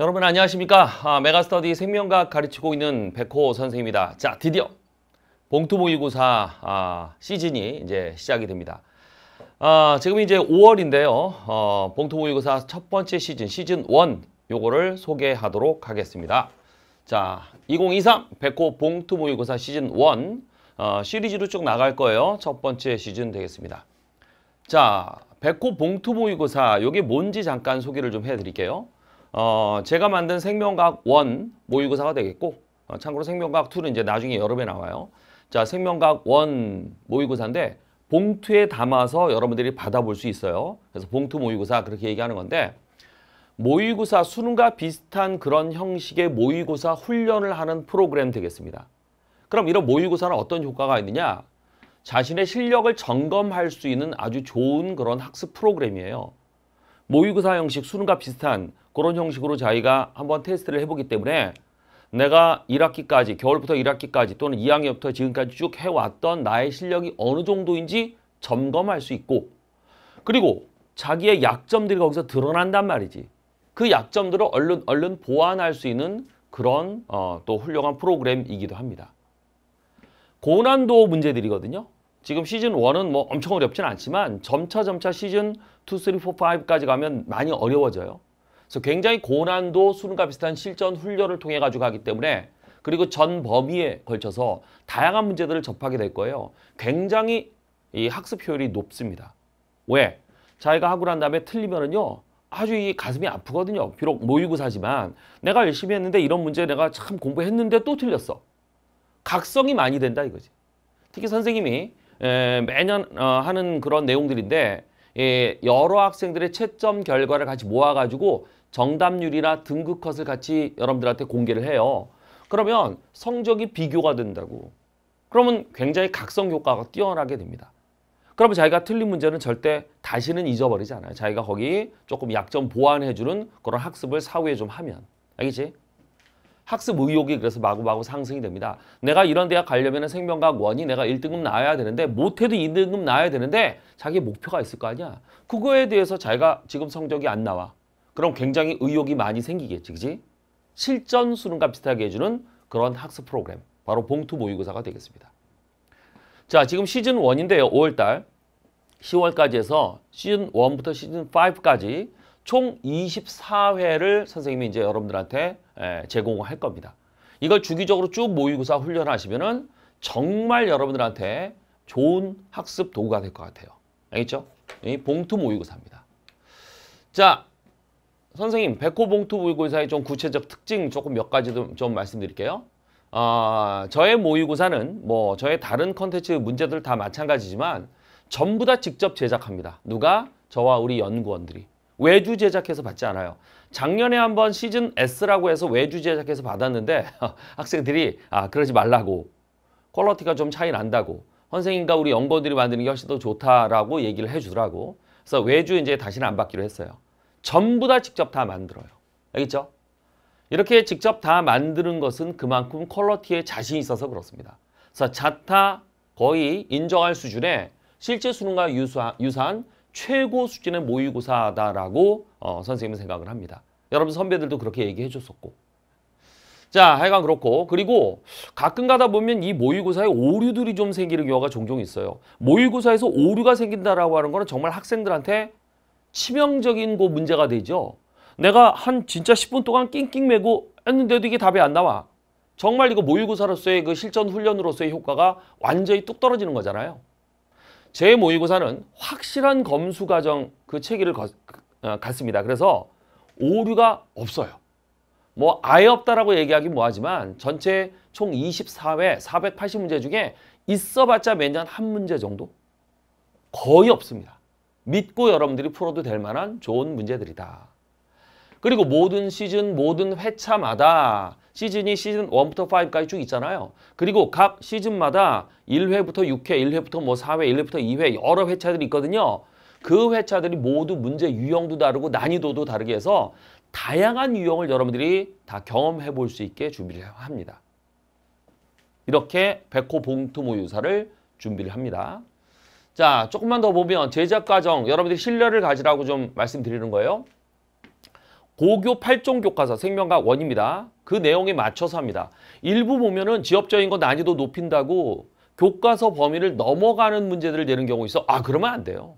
여러분 안녕하십니까 아, 메가스터디 생명과학 가르치고 있는 백호 선생입니다 자 드디어 봉투 모의고사 아, 시즌이 이제 시작이 됩니다 아, 지금 이제 5월인데요 어, 봉투 모의고사 첫 번째 시즌 시즌 1 요거를 소개하도록 하겠습니다 자2023 백호 봉투 모의고사 시즌 1 어, 시리즈로 쭉 나갈 거예요 첫 번째 시즌 되겠습니다 자 백호 봉투 모의고사 요게 뭔지 잠깐 소개를 좀 해드릴게요 어, 제가 만든 생명과학 1 모의고사가 되겠고 어, 참고로 생명과학 2는 이제 나중에 여름에 나와요. 자, 생명과학 1 모의고사인데 봉투에 담아서 여러분들이 받아볼 수 있어요. 그래서 봉투 모의고사 그렇게 얘기하는 건데 모의고사 수능과 비슷한 그런 형식의 모의고사 훈련을 하는 프로그램 되겠습니다. 그럼 이런 모의고사는 어떤 효과가 있느냐? 자신의 실력을 점검할 수 있는 아주 좋은 그런 학습 프로그램이에요. 모의고사 형식 수능과 비슷한 그런 형식으로 자기가 한번 테스트를 해보기 때문에 내가 1학기까지 겨울부터 1학기까지 또는 2학년부터 지금까지 쭉 해왔던 나의 실력이 어느 정도인지 점검할 수 있고 그리고 자기의 약점들이 거기서 드러난단 말이지. 그 약점들을 얼른 얼른 보완할 수 있는 그런 어, 또 훌륭한 프로그램이기도 합니다. 고난도 문제들이거든요. 지금 시즌 1은 뭐 엄청 어렵진 않지만 점차 점차 시즌 2, 3, 4, 5까지 가면 많이 어려워져요. 그래서 굉장히 고난도 수능과 비슷한 실전 훈련을 통해 가지고 하기 때문에 그리고 전 범위에 걸쳐서 다양한 문제들을 접하게 될 거예요. 굉장히 이 학습 효율이 높습니다. 왜? 자기가 하고 난 다음에 틀리면은요. 아주 이 가슴이 아프거든요. 비록 모의고사지만 내가 열심히 했는데 이런 문제 내가 참 공부했는데 또 틀렸어. 각성이 많이 된다 이거지. 특히 선생님이 에, 매년 어, 하는 그런 내용들인데 예, 여러 학생들의 채점 결과를 같이 모아가지고 정답률이나 등급 컷을 같이 여러분들한테 공개를 해요. 그러면 성적이 비교가 된다고. 그러면 굉장히 각성 효과가 뛰어나게 됩니다. 그러면 자기가 틀린 문제는 절대 다시는 잊어버리지 않아요. 자기가 거기 조금 약점 보완해주는 그런 학습을 사후에 좀 하면. 알겠지? 학습 의욕이 그래서 마구마구 상승이 됩니다. 내가 이런 대학 가려면 생명과학 원이 내가 1등급 나와야 되는데 못해도 2등급 나와야 되는데 자기 목표가 있을 거 아니야. 그거에 대해서 자기가 지금 성적이 안 나와. 그럼 굉장히 의욕이 많이 생기겠지, 그지? 실전 수능과 비슷하게 해주는 그런 학습 프로그램, 바로 봉투 모의고사가 되겠습니다. 자, 지금 시즌 1인데요 5월달 10월까지 해서 시즌 1부터 시즌 5까지 총 24회를 선생님이 이제 여러분들한테 예, 제공할 겁니다. 이걸 주기적으로 쭉 모의고사 훈련 하시면은 정말 여러분들한테 좋은 학습 도구가 될 것 같아요. 알겠죠? 이 봉투 모의고사입니다. 자, 선생님 백호 봉투 모의고사의 좀 구체적 특징 조금 몇 가지 좀, 좀 말씀드릴게요. 어, 저의 모의고사는 뭐 저의 다른 컨텐츠 문제들 다 마찬가지지만 전부 다 직접 제작합니다. 누가? 저와 우리 연구원들이. 외주 제작해서 받지 않아요. 작년에 한 번 시즌 S라고 해서 외주 제작해서 받았는데 학생들이 아 그러지 말라고 퀄러티가 좀 차이 난다고 선생님과 우리 연구원들이 만드는 게 훨씬 더 좋다라고 얘기를 해주더라고. 그래서 외주 이제 다시는 안 받기로 했어요. 전부 다 직접 다 만들어요. 알겠죠? 이렇게 직접 다 만드는 것은 그만큼 퀄러티에 자신이 있어서 그렇습니다. 그래서 자타 거의 인정할 수준의 실제 수능과 유사, 유사한 최고 수준의 모의고사다라고 어, 선생님은 생각을 합니다. 여러분 선배들도 그렇게 얘기해 줬었고. 자, 하여간 그렇고 그리고 가끔 가다 보면 이 모의고사에 오류들이 좀 생기는 경우가 종종 있어요. 모의고사에서 오류가 생긴다라고 하는 거는 정말 학생들한테 치명적인 고 문제가 되죠. 내가 한 진짜 10분 동안 낑낑매고 했는데도 이게 답이 안 나와. 정말 이거 모의고사로서의 그 실전 훈련으로서의 효과가 완전히 뚝 떨어지는 거잖아요. 제 모의고사는 확실한 검수 과정 그 체계를 거, 그, 어, 갖습니다. 그래서 오류가 없어요. 뭐 아예 없다라고 얘기하기 뭐하지만 전체 총 24회 480문제 중에 있어봤자 매년 한 문제 정도? 거의 없습니다. 믿고 여러분들이 풀어도 될 만한 좋은 문제들이다. 그리고 모든 시즌, 모든 회차마다 시즌이 시즌 1부터 5까지 쭉 있잖아요. 그리고 각 시즌마다 1회부터 6회, 1회부터 뭐 4회, 1회부터 2회 여러 회차들이 있거든요. 그 회차들이 모두 문제 유형도 다르고 난이도도 다르게 해서 다양한 유형을 여러분들이 다 경험해 볼 수 있게 준비를 합니다. 이렇게 백호 봉투 모유사를 준비를 합니다. 자, 조금만 더 보면 제작 과정 여러분들이 신뢰를 가지라고 좀 말씀드리는 거예요. 고교 8종 교과서 생명과학 원입니다. 그 내용에 맞춰서 합니다. 일부 보면은 지엽적인 거 난이도 높인다고 교과서 범위를 넘어가는 문제들을 내는 경우 있어. 아 그러면 안 돼요.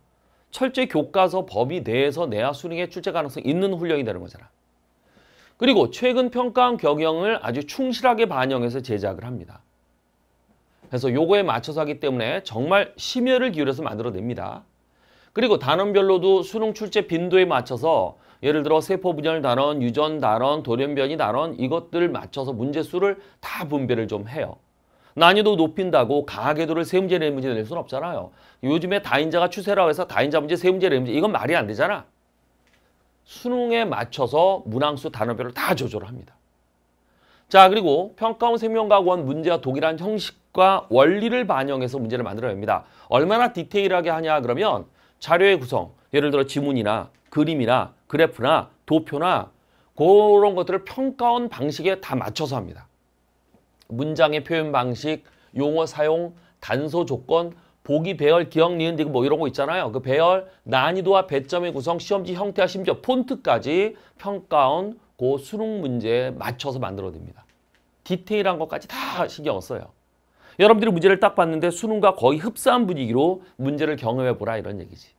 철저히 교과서 범위 내에서 내야 수능에 출제 가능성 있는 훈련이 되는 거잖아. 그리고 최근 평가한 경영을 아주 충실하게 반영해서 제작을 합니다. 그래서 요거에 맞춰서 하기 때문에 정말 심혈을 기울여서 만들어냅니다. 그리고 단원별로도 수능 출제 빈도에 맞춰서 예를 들어 세포 분열 단원, 유전 단원, 돌연변이 단원 이것들을 맞춰서 문제 수를 다 분배를 좀 해요. 난이도 높인다고 강하게도를 세 문제 내는 네 문제 낼 수는 없잖아요. 요즘에 다인자가 추세라고 해서 다인자 문제 세 문제 내는 네 문제 이건 말이 안 되잖아. 수능에 맞춰서 문항수 단원별을 다 조절합니다. 자 그리고 평가원 생명과학원 문제와 동일한 형식과 원리를 반영해서 문제를 만들어야합니다 얼마나 디테일하게 하냐 그러면 자료의 구성, 예를 들어 지문이나 그림이나 그래프나 도표나 그런 것들을 평가원 방식에 다 맞춰서 합니다. 문장의 표현 방식, 용어 사용, 단서 조건, 보기, 배열, 기억, 니은, 디귿 뭐 이런 거 있잖아요. 그 배열, 난이도와 배점의 구성, 시험지 형태와 심지어 폰트까지 평가원 고 그 수능 문제에 맞춰서 만들어냅니다. 디테일한 것까지 다 신경 써요. 여러분들이 문제를 딱 봤는데 수능과 거의 흡사한 분위기로 문제를 경험해보라 이런 얘기지.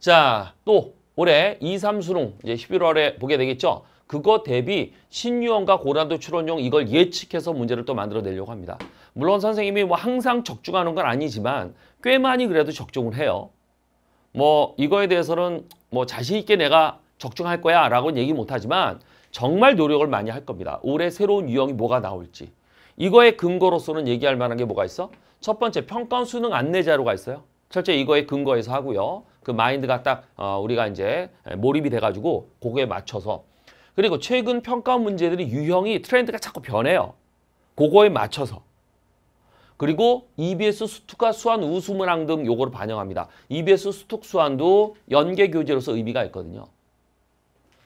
자, 또 올해 2, 3수능 이제 11월에 보게 되겠죠. 그거 대비 신유원과 고난도 출원용 이걸 예측해서 문제를 또 만들어내려고 합니다. 물론 선생님이 뭐 항상 적중하는 건 아니지만 꽤 많이 그래도 적중을 해요. 뭐 이거에 대해서는 뭐 자신 있게 내가 적중할 거야 라고는 얘기 못하지만 정말 노력을 많이 할 겁니다. 올해 새로운 유형이 뭐가 나올지. 이거의 근거로서는 얘기할 만한 게 뭐가 있어? 첫 번째 평가원 수능 안내 자료가 있어요. 철저히 이거의 근거에서 하고요. 그 마인드가 딱 어, 우리가 이제 몰입이 돼가지고 그거에 맞춰서 그리고 최근 평가 문제들이 유형이 트렌드가 자꾸 변해요. 그거에 맞춰서 그리고 EBS 수특과 수완 우수문항 등 요거를 반영합니다. EBS 수특 수완도 연계 교재로서 의미가 있거든요.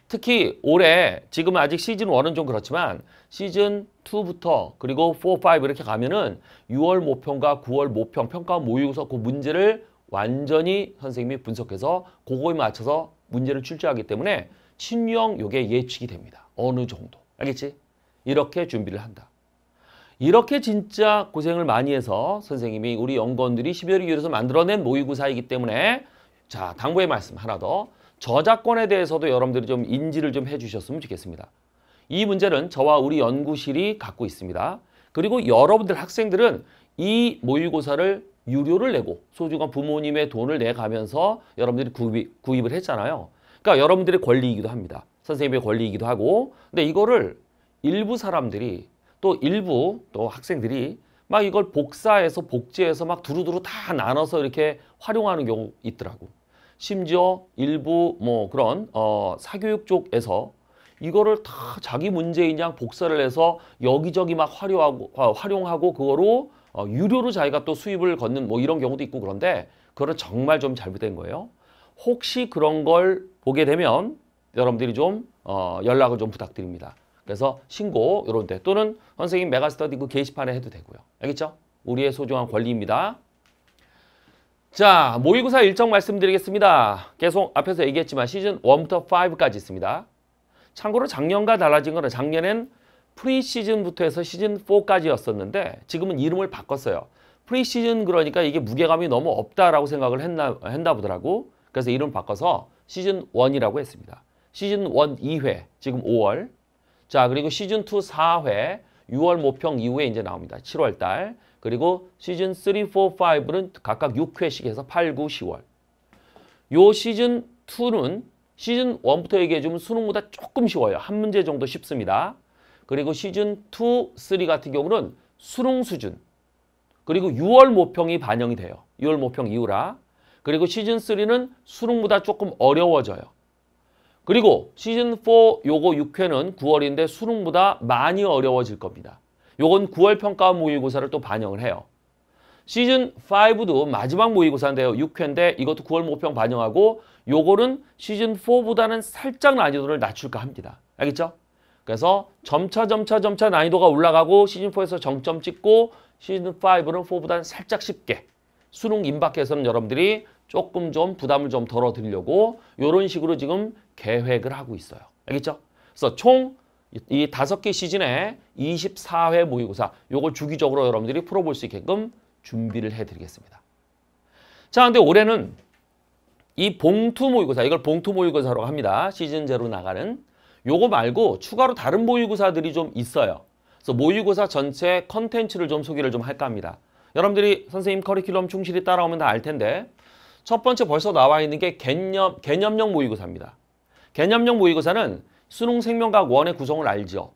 특히 올해 지금은 아직 시즌 1은 좀 그렇지만 시즌 2부터 그리고 4, 5 이렇게 가면은 6월 모평과 9월 모평 평가 모의고사 그 문제를 완전히 선생님이 분석해서 그거에 맞춰서 문제를 출제하기 때문에 신용 요게 예측이 됩니다. 어느 정도. 알겠지? 이렇게 준비를 한다. 이렇게 진짜 고생을 많이 해서 선생님이 우리 연구원들이 12월이 기울서 만들어낸 모의고사이기 때문에 자 당부의 말씀 하나 더 저작권에 대해서도 여러분들이 좀 인지를 좀 해주셨으면 좋겠습니다. 이 문제는 저와 우리 연구실이 갖고 있습니다. 그리고 여러분들 학생들은 이 모의고사를 유료를 내고 소중한 부모님의 돈을 내가면서 여러분들이 구입, 구입을 했잖아요. 그러니까 여러분들의 권리이기도 합니다. 선생님의 권리이기도 하고 근데 이거를 일부 사람들이 또 일부 또 학생들이 막 이걸 복사해서 복제해서 막 두루두루 다 나눠서 이렇게 활용하는 경우 있더라고. 심지어 일부 뭐 그런 어 사교육 쪽에서 이거를 다 자기 문제인 양 복사를 해서 여기저기 막 활용하고 어, 활용하고 그거로 어, 유료로 자기가 또 수입을 걷는 뭐 이런 경우도 있고 그런데 그거는 정말 좀 잘못된 거예요. 혹시 그런 걸 보게 되면 여러분들이 좀 어, 연락을 좀 부탁드립니다. 그래서 신고 이런 데 또는 선생님 메가스터디 그 게시판에 해도 되고요. 알겠죠? 우리의 소중한 권리입니다. 자, 모의고사 일정 말씀드리겠습니다. 계속 앞에서 얘기했지만 시즌 1부터 5까지 있습니다. 참고로 작년과 달라진 거는 작년엔 프리시즌부터 해서 시즌4까지였었는데 지금은 이름을 바꿨어요. 프리시즌 그러니까 이게 무게감이 너무 없다라고 생각을 했나, 했나 보더라고. 그래서 이름 바꿔서 시즌1이라고 했습니다. 시즌1 2회, 지금 5월. 자, 그리고 시즌2 4회, 6월 모평 이후에 이제 나옵니다. 7월 달. 그리고 시즌 3, 4, 5는 각각 6회씩 해서 8, 9, 10월. 요 시즌 2는 시즌 1부터 얘기해주면 수능보다 조금 쉬워요. 한 문제 정도 쉽습니다. 그리고 시즌 2, 3 같은 경우는 수능 수준 그리고 6월 모평이 반영이 돼요. 6월 모평 이후라. 그리고 시즌 3는 수능보다 조금 어려워져요. 그리고 시즌 4 요거 6회는 9월인데 수능보다 많이 어려워질 겁니다. 요건 9월 평가 모의고사를 또 반영을 해요. 시즌 5도 마지막 모의고사인데요. 6회인데 이것도 9월 모평 반영하고 요거는 시즌 4보다는 살짝 난이도를 낮출까 합니다. 알겠죠? 그래서 점차 점차 점차 난이도가 올라가고 시즌4에서 정점 찍고 시즌5는 4보다는 살짝 쉽게 수능 임박해서는 여러분들이 조금 좀 부담을 좀 덜어드리려고 이런 식으로 지금 계획을 하고 있어요. 알겠죠? 그래서 총 이 다섯 개 시즌에 24회 모의고사 요걸 주기적으로 여러분들이 풀어볼 수 있게끔 준비를 해드리겠습니다. 자, 근데 올해는 이 봉투 모의고사, 이걸 봉투 모의고사라고 합니다. 시즌 제로 나가는. 요거 말고 추가로 다른 모의고사들이 좀 있어요. 그래서 모의고사 전체 컨텐츠를 좀 소개를 좀 할까 합니다. 여러분들이 선생님 커리큘럼 충실히 따라오면 다 알 텐데 첫 번째 벌써 나와 있는 게 개념, 개념형 모의고사입니다. 개념형 모의고사는 수능 생명과학 원의 구성을 알죠.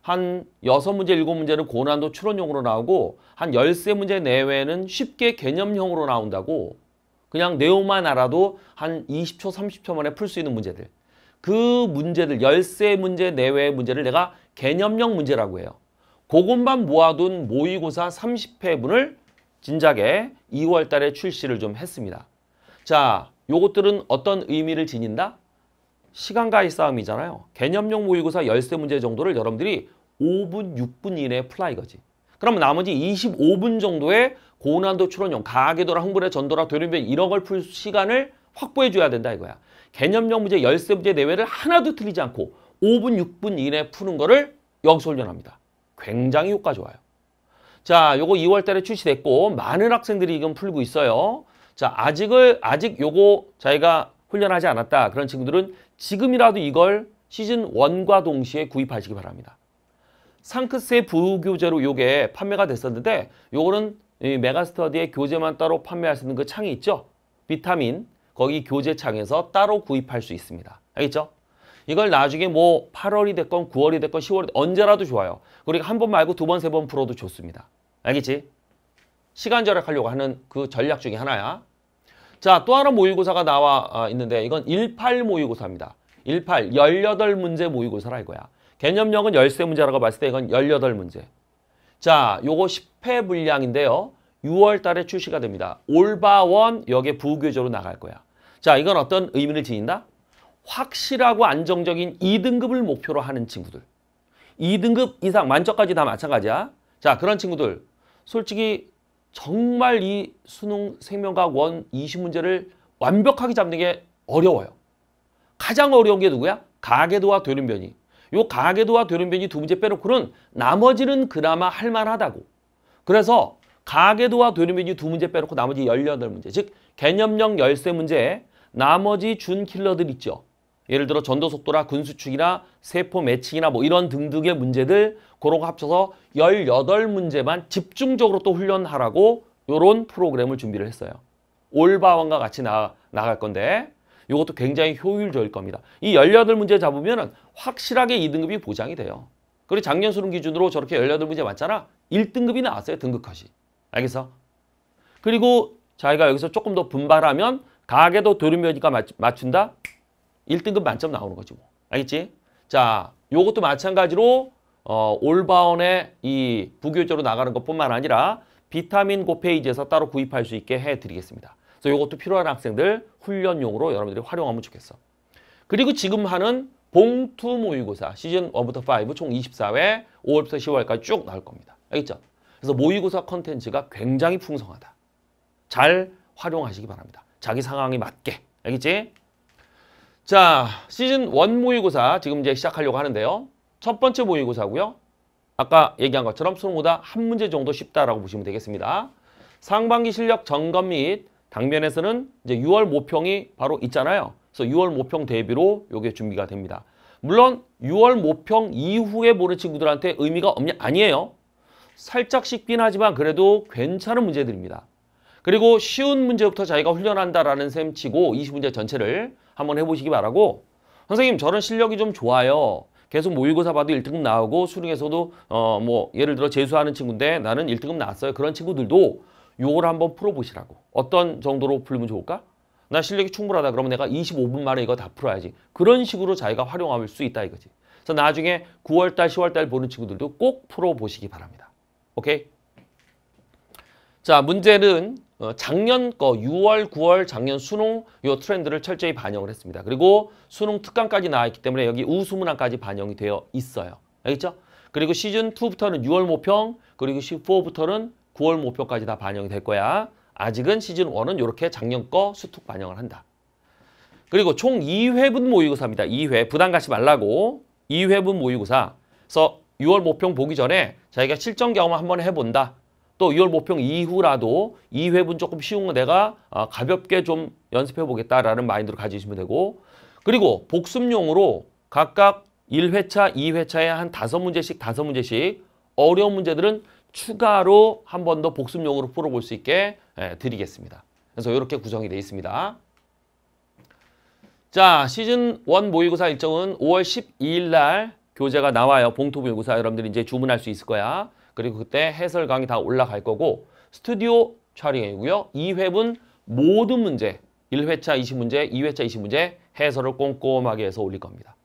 한 6문제, 7문제는 고난도 추론형으로 나오고 한 13문제 내외는 쉽게 개념형으로 나온다고 그냥 내용만 알아도 한 20초, 30초 만에 풀 수 있는 문제들. 그 문제들 열세 문제 내외의 문제를 내가 개념형 문제라고 해요. 고것만 모아둔 모의고사 30회분을 진작에 2월 달에 출시를 좀 했습니다. 자, 요것들은 어떤 의미를 지닌다? 시간과의 싸움이잖아요. 개념형 모의고사 열세 문제 정도를 여러분들이 5분, 6분 이내에 풀라 이거지. 그러면 나머지 25분 정도의 고난도 추론형, 가계도라, 흥분의 전도라, 되는변 이런 걸 풀 시간을 확보해 줘야 된다 이거야. 개념형 문제, 열세 문제 내외를 하나도 틀리지 않고 5분, 6분 이내에 푸는 거를 여기서 훈련합니다. 굉장히 효과 좋아요. 자, 요거 2월 달에 출시됐고 많은 학생들이 이건 풀고 있어요. 자, 아직을 아직 요거 자기가 훈련하지 않았다. 그런 친구들은 지금이라도 이걸 시즌 1과 동시에 구입하시기 바랍니다. 상크스의 부교재로 요게 판매가 됐었는데 요거는 메가스터디의 교재만 따로 판매할 수 있는 그 창이 있죠. 비타민 거기 교재창에서 따로 구입할 수 있습니다. 알겠죠? 이걸 나중에 뭐 8월이 됐건 9월이 됐건 10월이 됐건 언제라도 좋아요. 그리고 한 번 말고 두 번, 세 번 풀어도 좋습니다. 알겠지? 시간 절약하려고 하는 그 전략 중에 하나야. 자, 또 하나 모의고사가 나와 아, 있는데 이건 18 모의고사입니다. 18, 18문제 모의고사라 이거야. 개념력은 13문제라고 봤을 때 이건 18문제. 자, 요거 10회 분량인데요. 6월 달에 출시가 됩니다. 올바원 여기에 부교재로 나갈 거야. 자, 이건 어떤 의미를 지닌다? 확실하고 안정적인 2등급을 목표로 하는 친구들. 2등급 이상 만점까지 다 마찬가지야. 자, 그런 친구들. 솔직히 정말 이 수능 생명과학 원 20문제를 완벽하게 잡는 게 어려워요. 가장 어려운 게 누구야? 가계도와 되는변이. 요 가계도와 되는변이 두 문제 빼놓고는 나머지는 그나마 할만하다고. 그래서 가계도와 되는변이 두 문제 빼놓고 나머지 18문제, 즉 개념형 열세 문제에 나머지 준 킬러들 있죠. 예를 들어 전도속도나 군수축이나 세포 매칭이나 뭐 이런 등등의 문제들 그런 거 합쳐서 18문제만 집중적으로 또 훈련하라고 이런 프로그램을 준비를 했어요. 올바원과 같이 나, 나갈 건데 이것도 굉장히 효율적일 겁니다. 이 18문제 잡으면 확실하게 2등급이 보장이 돼요. 그리고 작년 수능 기준으로 저렇게 18문제 맞잖아. 1등급이 나왔어요. 등급컷이. 알겠어? 그리고 자기가 여기서 조금 더 분발하면 가게도 도 돌으면니까 맞춘다? 1등급 만점 나오는 거지 뭐. 알겠지? 자, 요것도 마찬가지로 어, 올바운의 이 부교재로 나가는 것뿐만 아니라 비타민 고페이지에서 따로 구입할 수 있게 해드리겠습니다. 그래서 이것도 필요한 학생들 훈련용으로 여러분들이 활용하면 좋겠어. 그리고 지금 하는 봉투 모의고사 시즌 1부터 5 총 24회 5월부터 10월까지 쭉 나올 겁니다. 알겠죠? 그래서 모의고사 컨텐츠가 굉장히 풍성하다. 잘 활용하시기 바랍니다. 자기 상황에 맞게. 알겠지? 자, 시즌 원 모의고사 지금 이제 시작하려고 하는데요. 첫 번째 모의고사고요. 아까 얘기한 것처럼 수능보다 한 문제 정도 쉽다라고 보시면 되겠습니다. 상반기 실력 점검 및 당면에서는 이제 6월 모평이 바로 있잖아요. 그래서 6월 모평 대비로 이게 준비가 됩니다. 물론 6월 모평 이후에 보는 친구들한테 의미가 없냐? 아니에요. 살짝 식긴 하지만 그래도 괜찮은 문제들입니다. 그리고 쉬운 문제부터 자기가 훈련한다라는 셈 치고 20문제 전체를 한번 해보시기 바라고 선생님 저런 실력이 좀 좋아요. 계속 모의고사 봐도 1등급 나오고 수능에서도 어 뭐 예를 들어 재수하는 친구인데 나는 1등급 나왔어요. 그런 친구들도 요걸 한번 풀어보시라고. 어떤 정도로 풀면 좋을까? 나 실력이 충분하다 그러면 내가 25분 만에 이거 다 풀어야지. 그런 식으로 자기가 활용할 수 있다 이거지. 그래서 나중에 9월달, 10월달 보는 친구들도 꼭 풀어보시기 바랍니다. 오케이? 자, 문제는 어, 작년 거 6월, 9월 작년 수능 요 트렌드를 철저히 반영을 했습니다. 그리고 수능 특강까지 나와 있기 때문에 여기 우수문항까지 반영이 되어 있어요. 알겠죠? 그리고 시즌2부터는 6월 모평, 그리고 시즌4부터는 9월 모평까지 다 반영이 될 거야. 아직은 시즌1은 이렇게 작년 거 수특 반영을 한다. 그리고 총 2회분 모의고사입니다. 2회 부담 가지 말라고 2회분 모의고사. 그래서 6월 모평 보기 전에 자기가 실전 경험 을 한번 해본다. 또 2월 모평 이후라도 2회분 조금 쉬운 거 내가 아, 가볍게 좀 연습해 보겠다라는 마인드로 가지시면 되고 그리고 복습용으로 각각 1회차, 2회차에 한 5문제씩, 5문제씩 어려운 문제들은 추가로 한 번 더 복습용으로 풀어볼 수 있게 예, 드리겠습니다. 그래서 이렇게 구성이 되어 있습니다. 자, 시즌 1 모의고사 일정은 5월 12일 날 교재가 나와요. 봉토 모의고사 여러분들이 이제 주문할 수 있을 거야. 그리고 그때 해설 강의 다 올라갈 거고 스튜디오 촬영이고요. 2회분 모든 문제, 1회차 20문제, 2회차 20문제 해설을 꼼꼼하게 해서 올릴 겁니다.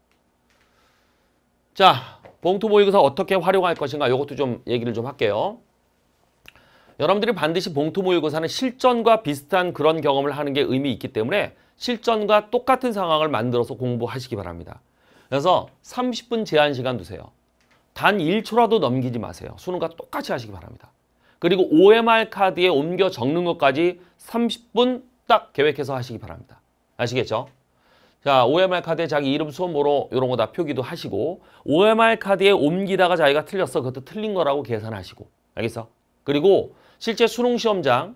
자, 봉투 모의고사 어떻게 활용할 것인가 이것도 좀 얘기를 좀 할게요. 여러분들이 반드시 봉투 모의고사는 실전과 비슷한 그런 경험을 하는 게 의미 있기 때문에 실전과 똑같은 상황을 만들어서 공부하시기 바랍니다. 그래서 30분 제한 시간 두세요. 단 1초라도 넘기지 마세요. 수능과 똑같이 하시기 바랍니다. 그리고 OMR 카드에 옮겨 적는 것까지 30분 딱 계획해서 하시기 바랍니다. 아시겠죠? 자, OMR 카드에 자기 이름 수험으로 이런 거 다 표기도 하시고 OMR 카드에 옮기다가 자기가 틀렸어. 그것도 틀린 거라고 계산하시고. 알겠어? 그리고 실제 수능 시험장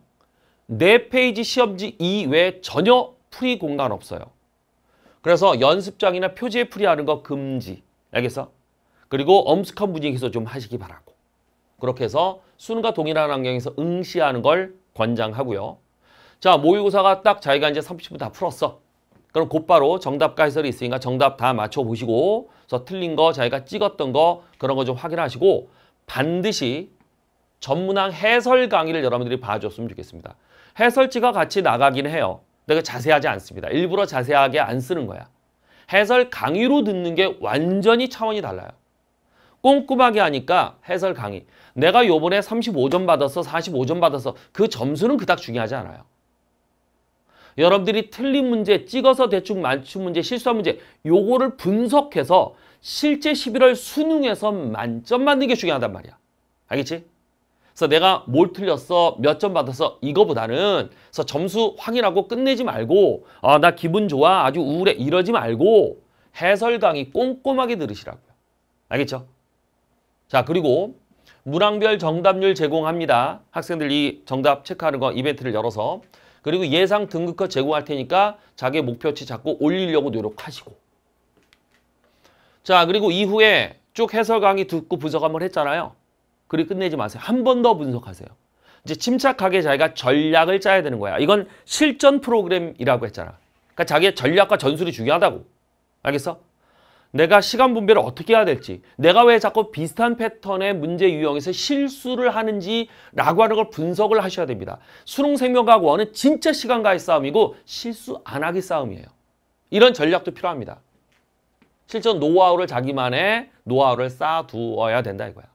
4페이지 시험지 이외에 전혀 풀이 공간 없어요. 그래서 연습장이나 표지에 풀이하는 거 금지. 알겠어? 그리고 엄숙한 분위기에서 좀 하시기 바라고. 그렇게 해서 수능과 동일한 환경에서 응시하는 걸 권장하고요. 자, 모의고사가 딱 자기가 이제 30분 다 풀었어. 그럼 곧바로 정답과 해설이 있으니까 정답 다 맞춰보시고 그래서 틀린 거 자기가 찍었던 거 그런 거 좀 확인하시고 반드시 전문항 해설 강의를 여러분들이 봐줬으면 좋겠습니다. 해설지가 같이 나가긴 해요. 내가 자세하지 않습니다. 일부러 자세하게 안 쓰는 거야. 해설 강의로 듣는 게 완전히 차원이 달라요. 꼼꼼하게 하니까 해설 강의. 내가 요번에 35점 받아서 45점 받아서그 점수는 그닥 중요하지 않아요. 여러분들이 틀린 문제, 찍어서 대충 맞춘 문제, 실수한 문제 요거를 분석해서 실제 11월 수능에서 만점 맞는 게 중요하단 말이야. 알겠지? 그래서 내가 뭘 틀렸어, 몇 점 받았어 이거보다는 그래서 점수 확인하고 끝내지 말고 아, 나 기분 좋아, 아주 우울해 이러지 말고 해설 강의 꼼꼼하게 들으시라고요. 알겠죠? 자 그리고 문항별 정답률 제공합니다. 학생들 이 정답 체크하는 거 이벤트를 열어서 그리고 예상 등급컷 제공할 테니까 자기 목표치 잡고 올리려고 노력하시고 자 그리고 이후에 쭉 해설 강의 듣고 분석 한번 했잖아요. 그리고 끝내지 마세요. 한 번 더 분석하세요. 이제 침착하게 자기가 전략을 짜야 되는 거야. 이건 실전 프로그램이라고 했잖아. 그러니까 자기의 전략과 전술이 중요하다고. 알겠어? 내가 시간 분배를 어떻게 해야 될지 내가 왜 자꾸 비슷한 패턴의 문제 유형에서 실수를 하는지 라고 하는 걸 분석을 하셔야 됩니다. 수능 생명과학원은 진짜 시간과의 싸움이고 실수 안 하기 싸움이에요. 이런 전략도 필요합니다. 실전 노하우를 자기만의 노하우를 쌓아두어야 된다 이거야.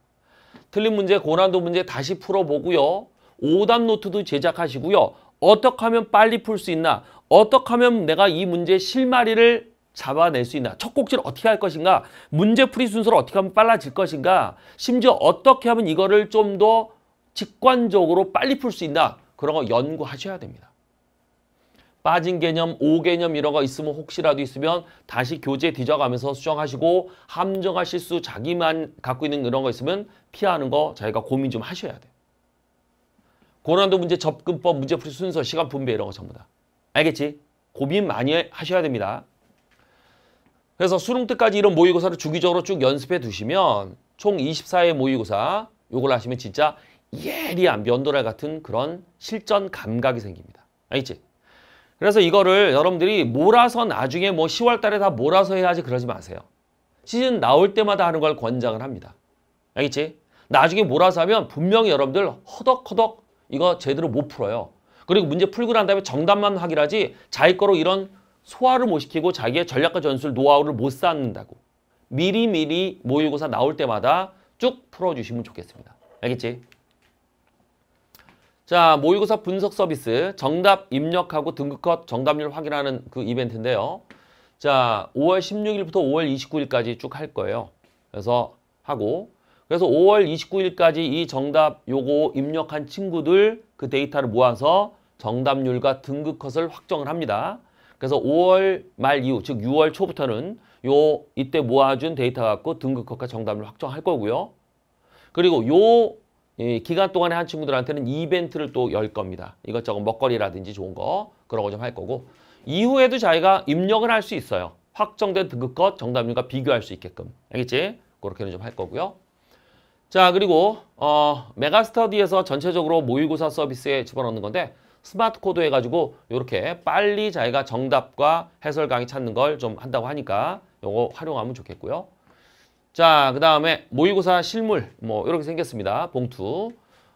틀린 문제, 고난도 문제 다시 풀어보고요. 오답 노트도 제작하시고요. 어떻게 하면 빨리 풀 수 있나? 어떻게 하면 내가 이문제 실마리를 잡아낼 수 있나 첫 곡지를 어떻게 할 것인가 문제풀이 순서를 어떻게 하면 빨라질 것인가 심지어 어떻게 하면 이거를 좀 더 직관적으로 빨리 풀 수 있나 그런 거 연구하셔야 됩니다. 빠진 개념, 오개념 이런 거 있으면 혹시라도 있으면 다시 교재 뒤져가면서 수정하시고 함정화 실수 자기만 갖고 있는 이런 거 있으면 피하는 거저희가 고민 좀 하셔야 돼요. 고난도 문제, 접근법, 문제풀이 순서, 시간 분배 이런 거 전부 다. 알겠지? 고민 많이 하셔야 됩니다. 그래서 수능 때까지 이런 모의고사를 주기적으로 쭉 연습해 두시면 총 24회 모의고사 요걸 하시면 진짜 예리한 면도날 같은 그런 실전 감각이 생깁니다. 알겠지? 그래서 이거를 여러분들이 몰아서 나중에 뭐 10월 달에 다 몰아서 해야지 그러지 마세요. 시즌 나올 때마다 하는 걸 권장을 합니다. 알겠지? 나중에 몰아서 하면 분명히 여러분들 허덕허덕 이거 제대로 못 풀어요. 그리고 문제 풀고 난 다음에 정답만 확인하지 자기 거로 이런 소화를 못 시키고 자기의 전략과 전술 노하우를 못 쌓는다고 미리미리 모의고사 나올 때마다 쭉 풀어주시면 좋겠습니다. 알겠지? 자, 모의고사 분석 서비스 정답 입력하고 등급컷 정답률 확인하는 그 이벤트인데요. 자, 5월 16일부터 5월 29일까지 쭉 할 거예요. 그래서 하고 그래서 5월 29일까지 이 정답 요거 입력한 친구들 그 데이터를 모아서 정답률과 등급컷을 확정을 합니다. 그래서 5월 말 이후 즉 6월 초부터는 요 이때 모아준 데이터 갖고 등급컷과 정답을 확정할 거고요. 그리고 요 기간 동안에 한 친구들한테는 이벤트를 또 열 겁니다. 이것저것 먹거리라든지 좋은 거 그런 거 좀 할 거고 이후에도 자기가 입력을 할 수 있어요. 확정된 등급컷 정답률과 비교할 수 있게끔 알겠지? 그렇게는 좀 할 거고요. 자 그리고 어, 메가스터디에서 전체적으로 모의고사 서비스에 집어넣는 건데 스마트 코드 해가지고 이렇게 빨리 자기가 정답과 해설 강의 찾는 걸 좀 한다고 하니까 요거 활용하면 좋겠고요. 자, 그 다음에 모의고사 실물 뭐 이렇게 생겼습니다. 봉투.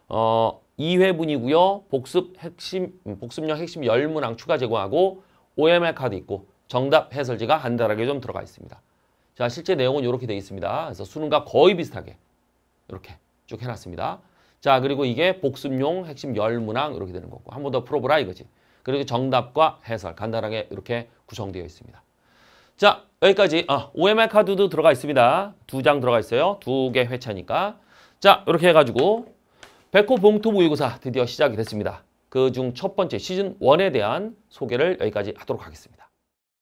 어, 2회분이고요. 복습 핵심, 음, 복습력 핵심 열문항 추가 제공하고 OMR 카드 있고 정답 해설지가 간단하게 좀 들어가 있습니다. 자, 실제 내용은 이렇게 되어 있습니다. 그래서 수능과 거의 비슷하게 이렇게 쭉 해놨습니다. 자 그리고 이게 복습용 핵심 열문항 이렇게 되는 거고 한 번 더 풀어보라 이거지. 그리고 정답과 해설 간단하게 이렇게 구성되어 있습니다. 자 여기까지 아, OMR 카드도 들어가 있습니다. 두 장 들어가 있어요. 두 개 회차니까. 자 이렇게 해가지고 백호 봉투 모의고사 드디어 시작이 됐습니다. 그 중 첫 번째 시즌 원에 대한 소개를 여기까지 하도록 하겠습니다.